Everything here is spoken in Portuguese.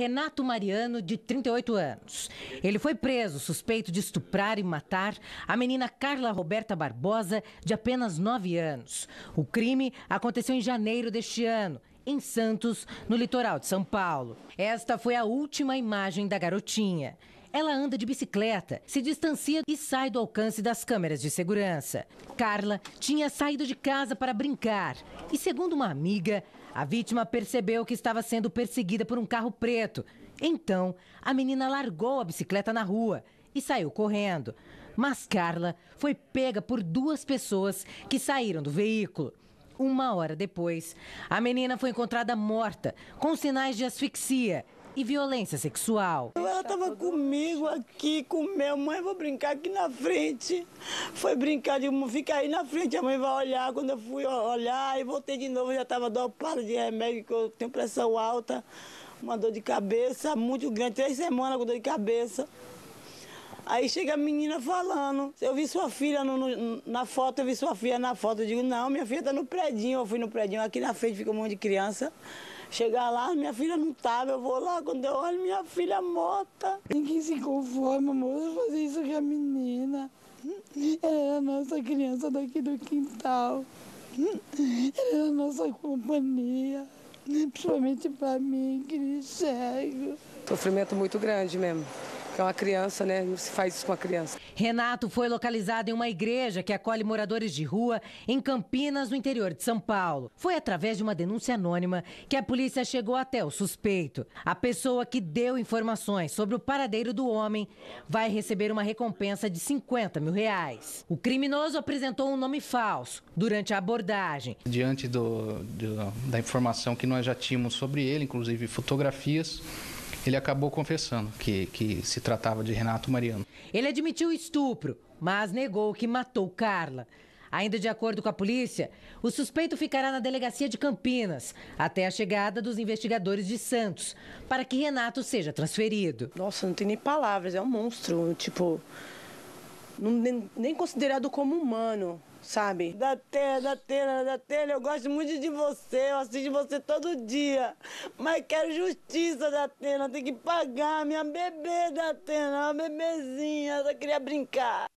Renato Mariano, de 38 anos. Ele foi preso suspeito de estuprar e matar a menina Carla Roberta Barbosa, de apenas 9 anos. O crime aconteceu em janeiro deste ano em Santos, no litoral de São Paulo. Esta foi a última imagem da garotinha. Ela anda de bicicleta, se distancia e sai do alcance das câmeras de segurança. Carla tinha saído de casa para brincar e, segundo uma amiga, a vítima percebeu que estava sendo perseguida por um carro preto. Então, a menina largou a bicicleta na rua e saiu correndo. Mas Carla foi pega por duas pessoas que saíram do veículo. Uma hora depois, a menina foi encontrada morta, com sinais de asfixia e violência sexual. Ela estava comigo aqui, com meu mãe, vou brincar aqui na frente. Foi brincar, de fica aí na frente, a mãe vai olhar. Quando eu fui olhar e voltei de novo, já estava dopada de remédio, que eu tenho pressão alta, uma dor de cabeça muito grande, três semanas com dor de cabeça. Aí chega a menina falando, eu vi sua filha no, no, na foto, eu vi sua filha na foto. Eu digo, não, minha filha tá no predinho. Eu fui no predinho, aqui na frente fica um monte de criança. Chegar lá, minha filha não tava, tá, eu vou lá, quando eu olho, minha filha morta. Ninguém se conforma, moça, fazer isso com a menina. Ela era é a nossa criança daqui do quintal. Ela era é a nossa companhia principalmente para mim que enxergo. Sofrimento muito grande mesmo. É uma criança, né? Não se faz isso com a criança. Renato foi localizado em uma igreja que acolhe moradores de rua em Campinas, no interior de São Paulo. Foi através de uma denúncia anônima que a polícia chegou até o suspeito. A pessoa que deu informações sobre o paradeiro do homem vai receber uma recompensa de 50 mil reais. O criminoso apresentou um nome falso durante a abordagem. Diante do, do, da informação que nós já tínhamos sobre ele, inclusive fotografias, ele acabou confessando que, que se tratava de Renato Mariano. Ele admitiu o estupro, mas negou que matou Carla. Ainda de acordo com a polícia, o suspeito ficará na delegacia de Campinas até a chegada dos investigadores de Santos, para que Renato seja transferido. Nossa, não tem nem palavras, é um monstro, tipo, nem, nem considerado como humano, sabe? Da Datena, Datena, Datena, eu gosto muito de você, eu assisto você todo dia. Mas quero justiça, da Datena, tem que pagar minha bebê, da Datena, uma bebezinha, ela queria brincar.